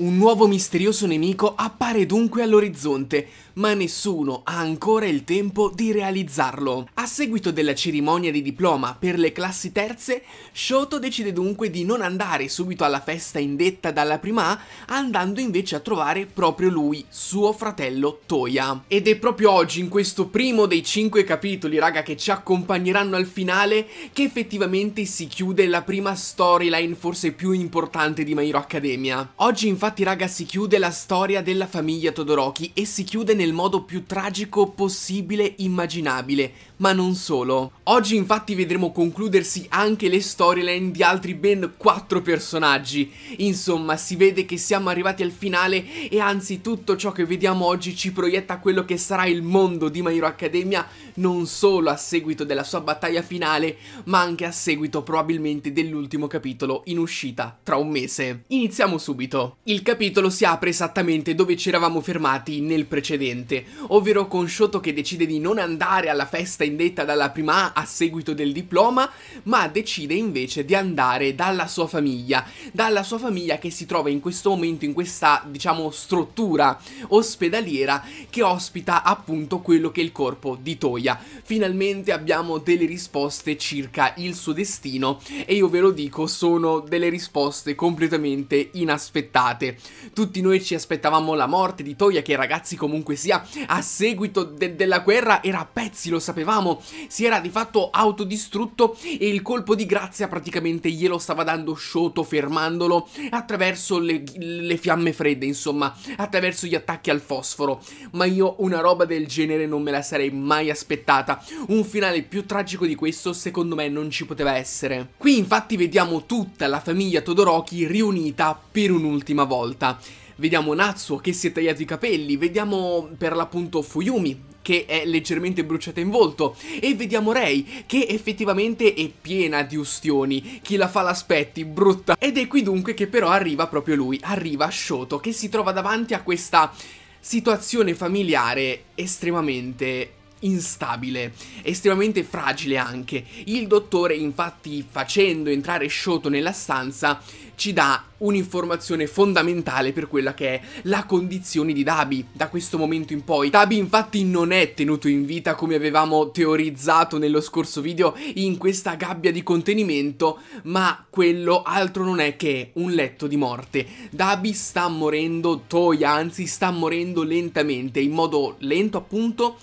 Un nuovo misterioso nemico appare dunque all'orizzonte, ma nessuno ha ancora il tempo di realizzarlo. A seguito della cerimonia di diploma per le classi terze, Shoto decide dunque di non andare subito alla festa indetta dalla prima A, andando invece a trovare proprio lui, suo fratello Toya. Ed è proprio oggi, in questo primo dei cinque capitoli, raga, che ci accompagneranno al finale, che effettivamente si chiude la prima storyline forse più importante di My Hero Academia. Oggi infatti infatti raga si chiude la storia della famiglia Todoroki e si chiude nel modo più tragico possibile immaginabile, ma non solo. Oggi infatti vedremo concludersi anche le storyline di altri ben quattro personaggi. Insomma, si vede che siamo arrivati al finale e anzi tutto ciò che vediamo oggi ci proietta quello che sarà il mondo di My Hero Academia non solo a seguito della sua battaglia finale, ma anche a seguito probabilmente dell'ultimo capitolo in uscita tra un mese. Iniziamo subito. Il il capitolo si apre esattamente dove ci eravamo fermati nel precedente, ovvero con Shoto che decide di non andare alla festa indetta dalla prima A a seguito del diploma, ma decide invece di andare dalla sua famiglia, dalla sua famiglia che si trova in questo momento in questa, diciamo, struttura ospedaliera che ospita appunto quello che è il corpo di Toya. Finalmente abbiamo delle risposte circa il suo destino e io ve lo dico, sono delle risposte completamente inaspettate estate. Tutti noi ci aspettavamo la morte di Toya che ragazzi comunque sia a seguito de della guerra era a pezzi, lo sapevamo, si era di fatto autodistrutto e il colpo di grazia praticamente glielo stava dando Shoto fermandolo attraverso le, le fiamme fredde, insomma, attraverso gli attacchi al fosforo. Ma io una roba del genere non me la sarei mai aspettata. Un finale più tragico di questo secondo me non ci poteva essere. Qui infatti vediamo tutta la famiglia Todoroki riunita per un'ultima volta volta. Vediamo Natsuo che si è tagliato i capelli, vediamo per l'appunto Fuyumi che è leggermente bruciata in volto e vediamo Rei che effettivamente è piena di ustioni, chi la fa l'aspetti, brutta. Ed è qui dunque che però arriva proprio lui, arriva Shoto che si trova davanti a questa situazione familiare estremamente instabile, estremamente fragile anche. Il dottore infatti facendo entrare Shoto nella stanza ci dà un'informazione fondamentale per quella che è la condizione di Dabi da questo momento in poi. Dabi infatti non è tenuto in vita come avevamo teorizzato nello scorso video in questa gabbia di contenimento, ma quello altro non è che un letto di morte. Dabi sta morendo, Toya anzi sta morendo lentamente, in modo lento appunto,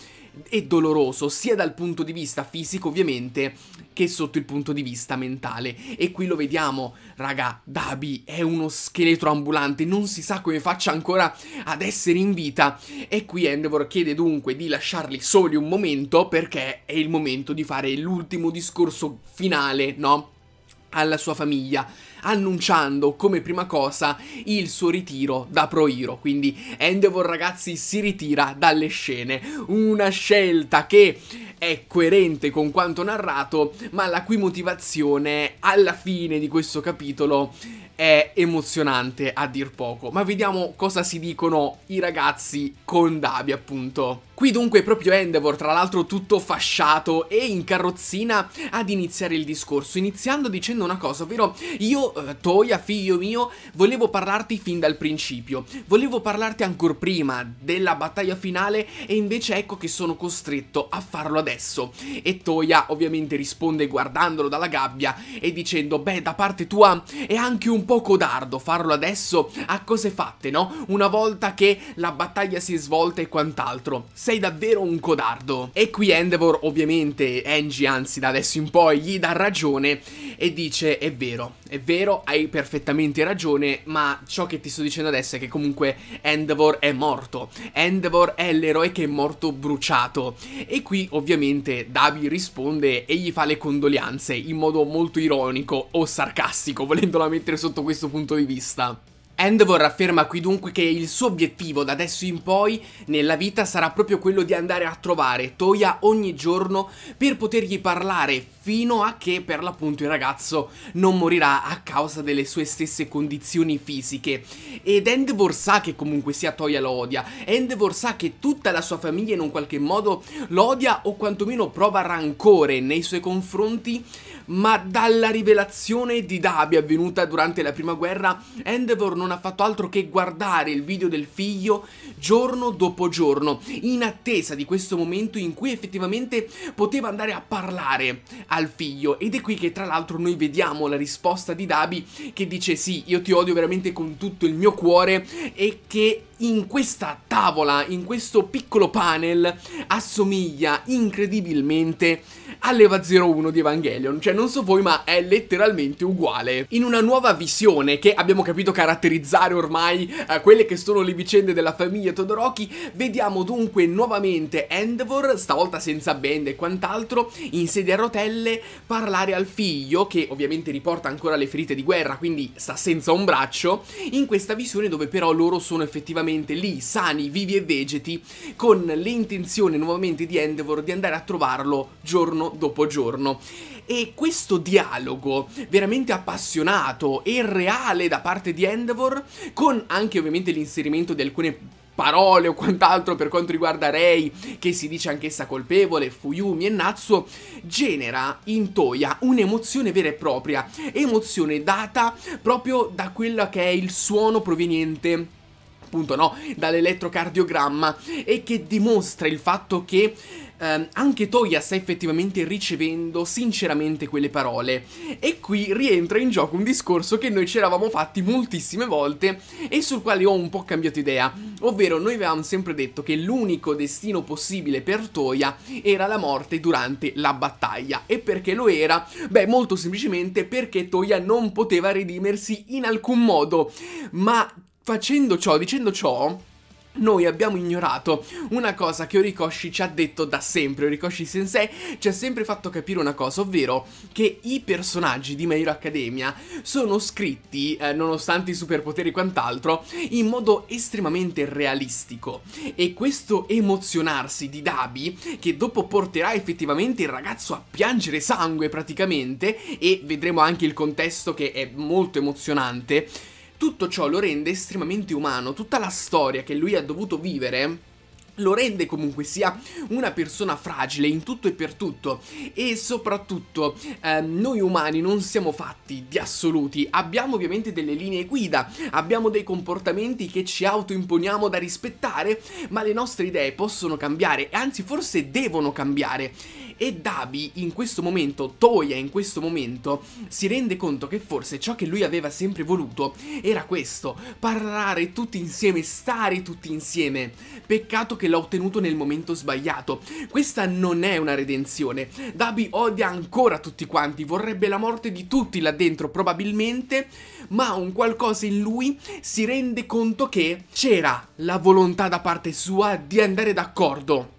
e doloroso sia dal punto di vista fisico ovviamente che sotto il punto di vista mentale e qui lo vediamo raga Dabi è uno scheletro ambulante non si sa come faccia ancora ad essere in vita e qui Endeavor chiede dunque di lasciarli soli un momento perché è il momento di fare l'ultimo discorso finale no alla sua famiglia annunciando come prima cosa il suo ritiro da Pro Hero, quindi Endeavor ragazzi si ritira dalle scene, una scelta che è coerente con quanto narrato, ma la cui motivazione alla fine di questo capitolo è emozionante a dir poco, ma vediamo cosa si dicono i ragazzi con Dabi appunto. Qui dunque proprio Endeavor, tra l'altro tutto fasciato e in carrozzina ad iniziare il discorso, iniziando dicendo una cosa, ovvero io, eh, Toya, figlio mio, volevo parlarti fin dal principio, volevo parlarti ancora prima della battaglia finale e invece ecco che sono costretto a farlo adesso. E Toya ovviamente risponde guardandolo dalla gabbia e dicendo, beh da parte tua è anche un po' codardo farlo adesso a cose fatte, no? Una volta che la battaglia si è svolta e quant'altro. Sei davvero un codardo. E qui Endeavor, ovviamente, Angie, anzi, da adesso in poi, gli dà ragione e dice: È vero, è vero, hai perfettamente ragione, ma ciò che ti sto dicendo adesso è che comunque Endeavor è morto. Endeavor è l'eroe che è morto bruciato. E qui, ovviamente, Davi risponde e gli fa le condoglianze in modo molto ironico o sarcastico, volendola mettere sotto sotto questo punto di vista. Endeavor afferma qui dunque che il suo obiettivo da adesso in poi nella vita sarà proprio quello di andare a trovare Toya ogni giorno per potergli parlare fino a che per l'appunto il ragazzo non morirà a causa delle sue stesse condizioni fisiche. Ed Endeavor sa che comunque sia Toya lo odia, Endeavor sa che tutta la sua famiglia in un qualche modo lo odia o quantomeno prova rancore nei suoi confronti ma dalla rivelazione di Dabi avvenuta durante la prima guerra, Endeavor non ha fatto altro che guardare il video del figlio giorno dopo giorno, in attesa di questo momento in cui effettivamente poteva andare a parlare al figlio. Ed è qui che tra l'altro noi vediamo la risposta di Dabi che dice sì, io ti odio veramente con tutto il mio cuore e che in questa tavola, in questo piccolo panel, assomiglia incredibilmente all'Eva 01 di Evangelion. Cioè, non so voi, ma è letteralmente uguale. In una nuova visione che abbiamo capito caratterizzare ormai eh, quelle che sono le vicende della famiglia Todoroki, vediamo dunque nuovamente Endeavor, stavolta senza band e quant'altro, in sedia a rotelle, parlare al figlio, che ovviamente riporta ancora le ferite di guerra, quindi sta senza un braccio, in questa visione dove però loro sono effettivamente lì, sani, vivi e vegeti, con l'intenzione nuovamente di Endeavor di andare a trovarlo giorno dopo giorno. E questo dialogo veramente appassionato e reale da parte di Endeavor, con anche ovviamente l'inserimento di alcune parole o quant'altro per quanto riguarda Rei, che si dice anch'essa colpevole, Fuyumi e Natsuo, genera in Toya un'emozione vera e propria, emozione data proprio da quello che è il suono proveniente appunto no, dall'elettrocardiogramma e che dimostra il fatto che ehm, anche Toya sta effettivamente ricevendo sinceramente quelle parole. E qui rientra in gioco un discorso che noi ci eravamo fatti moltissime volte e sul quale ho un po' cambiato idea, ovvero noi avevamo sempre detto che l'unico destino possibile per Toya era la morte durante la battaglia. E perché lo era? Beh, molto semplicemente perché Toya non poteva redimersi in alcun modo, ma facendo ciò, dicendo ciò, noi abbiamo ignorato una cosa che Orikoshi ci ha detto da sempre, Orikoshi Sensei ci ha sempre fatto capire una cosa, ovvero che i personaggi di My Hero Academia sono scritti, eh, nonostante i superpoteri e quant'altro, in modo estremamente realistico. E questo emozionarsi di Dabi, che dopo porterà effettivamente il ragazzo a piangere sangue praticamente, e vedremo anche il contesto che è molto emozionante, tutto ciò lo rende estremamente umano, tutta la storia che lui ha dovuto vivere lo rende comunque sia una persona fragile in tutto e per tutto e soprattutto eh, noi umani non siamo fatti di assoluti, abbiamo ovviamente delle linee guida, abbiamo dei comportamenti che ci autoimponiamo da rispettare, ma le nostre idee possono cambiare e anzi forse devono cambiare e Dabi in questo momento, Toya in questo momento, si rende conto che forse ciò che lui aveva sempre voluto era questo, parlare tutti insieme, stare tutti insieme. Peccato che l'ha ottenuto nel momento sbagliato. Questa non è una redenzione. Dabi odia ancora tutti quanti, vorrebbe la morte di tutti là dentro probabilmente, ma un qualcosa in lui si rende conto che c'era la volontà da parte sua di andare d'accordo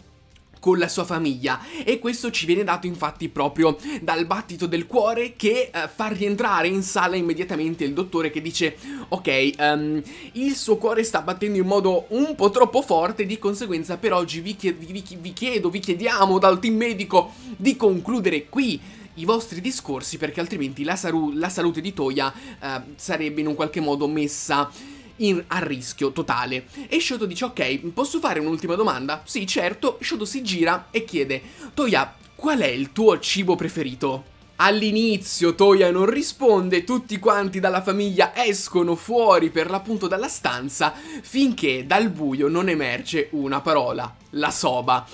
con la sua famiglia e questo ci viene dato infatti proprio dal battito del cuore che eh, fa rientrare in sala immediatamente il dottore che dice ok um, il suo cuore sta battendo in modo un po' troppo forte di conseguenza per oggi vi, chied vi, vi chiedo, vi chiediamo dal team medico di concludere qui i vostri discorsi perché altrimenti la, la salute di Toya eh, sarebbe in un qualche modo messa in, a rischio totale. E Shoto dice ok, posso fare un'ultima domanda? Sì, certo. Shoto si gira e chiede Toya, qual è il tuo cibo preferito? All'inizio Toya non risponde, tutti quanti dalla famiglia escono fuori per l'appunto dalla stanza finché dal buio non emerge una parola, la soba.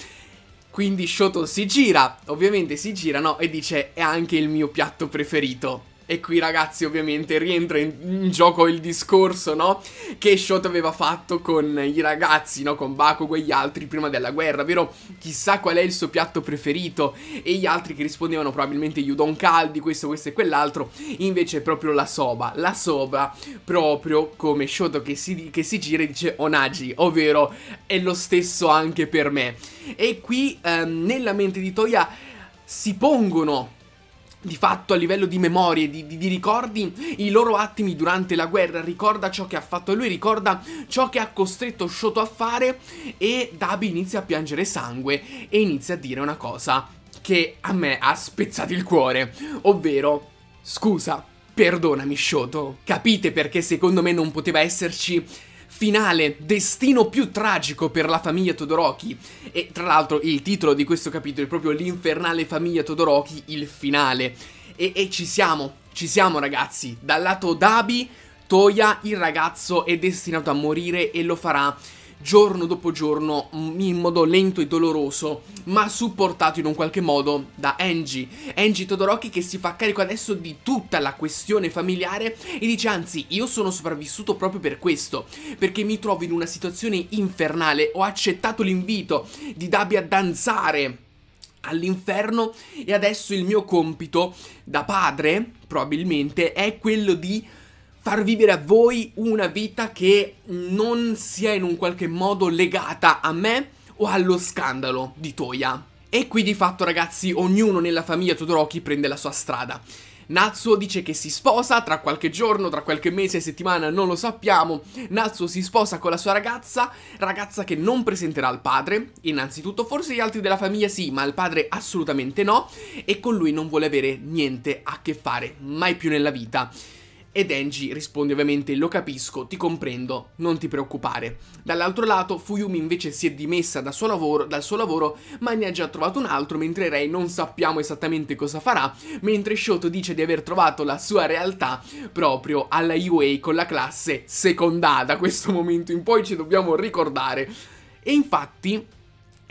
Quindi Shoto si gira, ovviamente si gira no, e dice è anche il mio piatto preferito. E qui ragazzi ovviamente rientra in, in gioco il discorso, no? Che Shot aveva fatto con i ragazzi, no? Con Baku e gli altri prima della guerra, vero? Chissà qual è il suo piatto preferito e gli altri che rispondevano probabilmente Yudon caldi, questo, questo e quell'altro, invece è proprio la soba, la soba proprio come Shoto che si, che si gira e dice Onagi, ovvero è lo stesso anche per me. E qui ehm, nella mente di Toya si pongono di fatto a livello di memorie, di, di, di, ricordi, i loro attimi durante la guerra, ricorda ciò che ha fatto lui, ricorda ciò che ha costretto Shoto a fare e Dabi inizia a piangere sangue e inizia a dire una cosa che a me ha spezzato il cuore, ovvero scusa, perdonami Shoto, capite perché secondo me non poteva esserci finale, destino più tragico per la famiglia Todoroki. E tra l'altro il titolo di questo capitolo è proprio l'infernale famiglia Todoroki, il finale. E, e ci siamo, ci siamo ragazzi, dal lato Dabi, Toya il ragazzo è destinato a morire e lo farà giorno dopo giorno in modo lento e doloroso, ma supportato in un qualche modo da Angie. Angie Todoroki che si fa carico adesso di tutta la questione familiare e dice anzi io sono sopravvissuto proprio per questo, perché mi trovo in una situazione infernale, ho accettato l'invito di Dabi a danzare all'inferno e adesso il mio compito da padre probabilmente è quello di far vivere a voi una vita che non sia in un qualche modo legata a me o allo scandalo di Toya. E qui di fatto ragazzi ognuno nella famiglia Todoroki prende la sua strada. Natsuo dice che si sposa tra qualche giorno, tra qualche mese, settimana, non lo sappiamo. Natsuo si sposa con la sua ragazza, ragazza che non presenterà al padre, innanzitutto, forse gli altri della famiglia sì, ma il padre assolutamente no, e con lui non vuole avere niente a che fare, mai più nella vita. E Denji risponde ovviamente lo capisco, ti comprendo, non ti preoccupare. Dall'altro lato Fuyumi invece si è dimessa da suo lavoro, dal suo lavoro ma ne ha già trovato un altro mentre Rei non sappiamo esattamente cosa farà mentre Shoto dice di aver trovato la sua realtà proprio alla UA con la classe secondata. Da questo momento in poi ci dobbiamo ricordare. E infatti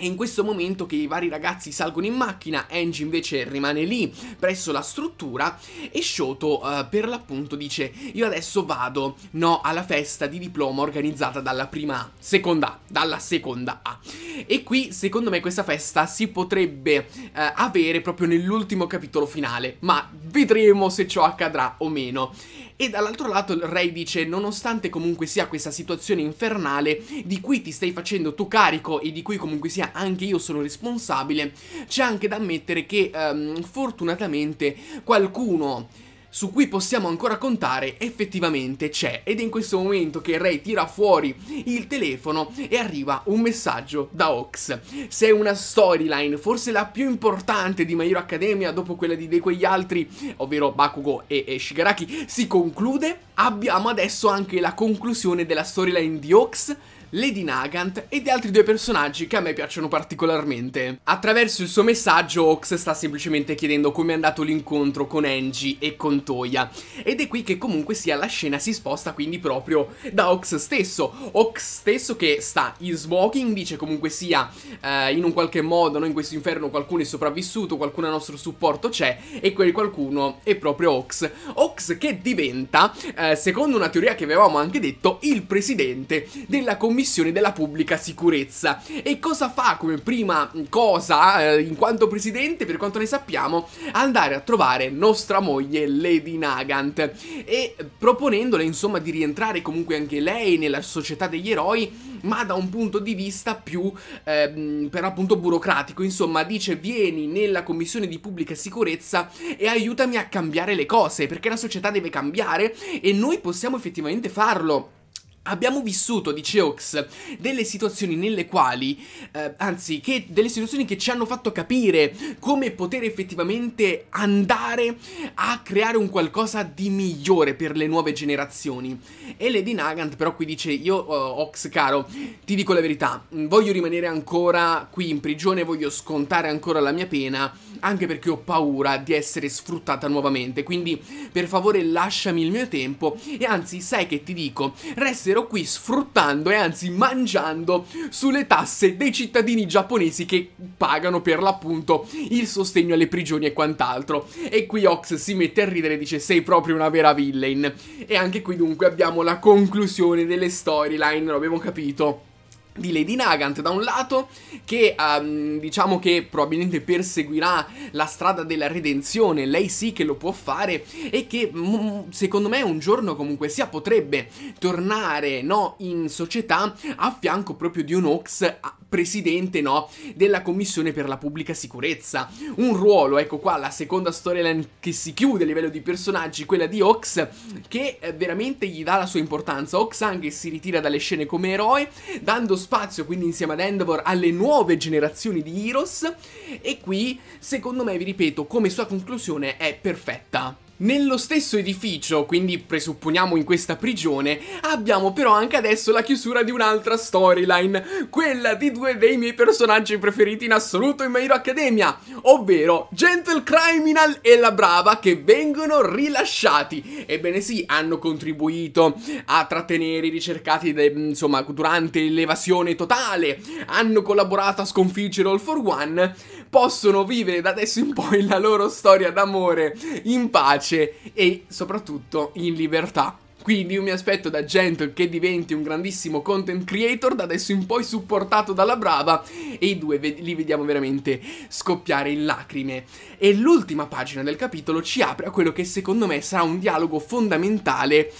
è in questo momento che i vari ragazzi salgono in macchina, Angie invece rimane lì presso la struttura e Shoto uh, per l'appunto dice io adesso vado, no, alla festa di diploma organizzata dalla prima A, seconda A, dalla seconda A. E qui secondo me questa festa si potrebbe uh, avere proprio nell'ultimo capitolo finale, ma vedremo se ciò accadrà o meno. E dall'altro lato Ray dice, nonostante comunque sia questa situazione infernale, di cui ti stai facendo tu carico e di cui comunque sia anche io sono responsabile, c'è anche da ammettere che ehm, fortunatamente qualcuno su cui possiamo ancora contare effettivamente c'è ed è in questo momento che Ray tira fuori il telefono e arriva un messaggio da Ox. Se una storyline, forse la più importante di My Hero Academia dopo quella di, di quegli altri, ovvero Bakugo e, e Shigaraki, si conclude abbiamo adesso anche la conclusione della storyline di Ox Lady Nagant e di altri due personaggi che a me piacciono particolarmente. Attraverso il suo messaggio Ox sta semplicemente chiedendo come è andato l'incontro con Angie e con Toya ed è qui che comunque sia la scena si sposta quindi proprio da Ox stesso. Ox stesso che sta in smoking dice comunque sia eh, in un qualche modo no, in questo inferno qualcuno è sopravvissuto, qualcuno a nostro supporto c'è e quel qualcuno è proprio Ox. Ox che diventa eh, eh, secondo una teoria che avevamo anche detto, il presidente della commissione della pubblica sicurezza. E cosa fa come prima cosa, eh, in quanto presidente, per quanto ne sappiamo, andare a trovare nostra moglie Lady Nagant e proponendole insomma di rientrare comunque anche lei nella società degli eroi ma da un punto di vista più ehm, per appunto burocratico. Insomma, dice vieni nella commissione di pubblica sicurezza e aiutami a cambiare le cose, perché la società deve cambiare e noi possiamo effettivamente farlo. Abbiamo vissuto, dice Ox, delle situazioni nelle quali, eh, anzi, che, delle situazioni che ci hanno fatto capire come poter effettivamente andare a creare un qualcosa di migliore per le nuove generazioni. E Lady Nagant però qui dice, io, oh, eh, Ox caro, ti dico la verità, mm, voglio rimanere ancora qui in prigione, voglio scontare ancora la mia pena, anche perché ho paura di essere sfruttata nuovamente, quindi per favore lasciami il mio tempo e anzi, sai che ti dico, resta fossero qui sfruttando e anzi mangiando sulle tasse dei cittadini giapponesi che pagano per l'appunto il sostegno alle prigioni e quant'altro. E qui Ox si mette a ridere e dice sei proprio una vera villain. E anche qui dunque abbiamo la conclusione delle storyline, abbiamo capito di Lady Nagant da un lato che um, diciamo che probabilmente perseguirà la strada della redenzione, lei sì che lo può fare e che mm, secondo me un giorno comunque sia potrebbe tornare no, in società a fianco proprio di un Ox presidente no, della commissione per la pubblica sicurezza, un ruolo ecco qua la seconda storyline che si chiude a livello di personaggi, quella di Ox che eh, veramente gli dà la sua importanza, Ox anche si ritira dalle scene come eroe dando spazio quindi insieme ad Endeavor alle nuove generazioni di Heroes e qui secondo me vi ripeto come sua conclusione è perfetta. Nello stesso edificio, quindi presupponiamo in questa prigione, abbiamo però anche adesso la chiusura di un'altra storyline, quella di due dei miei personaggi preferiti in assoluto in My Hero Academia, ovvero Gentle Criminal e la Brava che vengono rilasciati. Ebbene sì, hanno contribuito a trattenere i ricercati de, insomma, durante l'evasione totale, hanno collaborato a sconfiggere All for One, possono vivere da adesso in poi la loro storia d'amore in pace e soprattutto in libertà. Quindi io mi aspetto da Gentle che diventi un grandissimo content creator da adesso in poi supportato dalla Brava e i due li vediamo veramente scoppiare in lacrime. E l'ultima pagina del capitolo ci apre a quello che secondo me sarà un dialogo fondamentale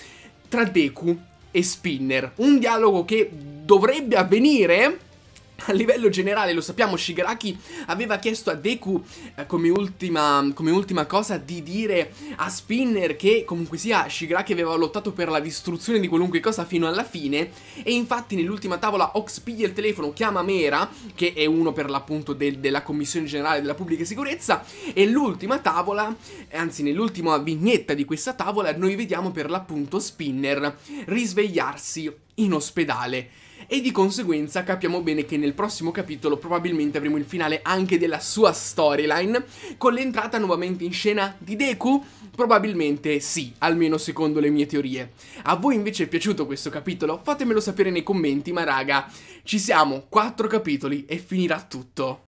tra Deku e Spinner. Un dialogo che dovrebbe avvenire A livello generale, lo sappiamo, Shigaraki aveva chiesto a Deku eh, come, ultima, come, ultima, cosa di dire a Spinner che comunque sia Shigaraki aveva lottato per la distruzione di qualunque cosa fino alla fine e infatti nell'ultima tavola Ox piglia il telefono, chiama Mera, che è uno per l'appunto del, della Commissione Generale della Pubblica Sicurezza e l'ultima tavola, eh, anzi nell'ultima vignetta di questa tavola noi vediamo per l'appunto Spinner risvegliarsi in ospedale e di conseguenza capiamo bene che nel prossimo capitolo probabilmente avremo il finale anche della sua storyline con l'entrata nuovamente in scena di Deku? Probabilmente sì, almeno secondo le mie teorie. A voi invece è piaciuto questo capitolo? Fatemelo sapere nei commenti, ma raga, ci siamo, quattro capitoli e finirà tutto.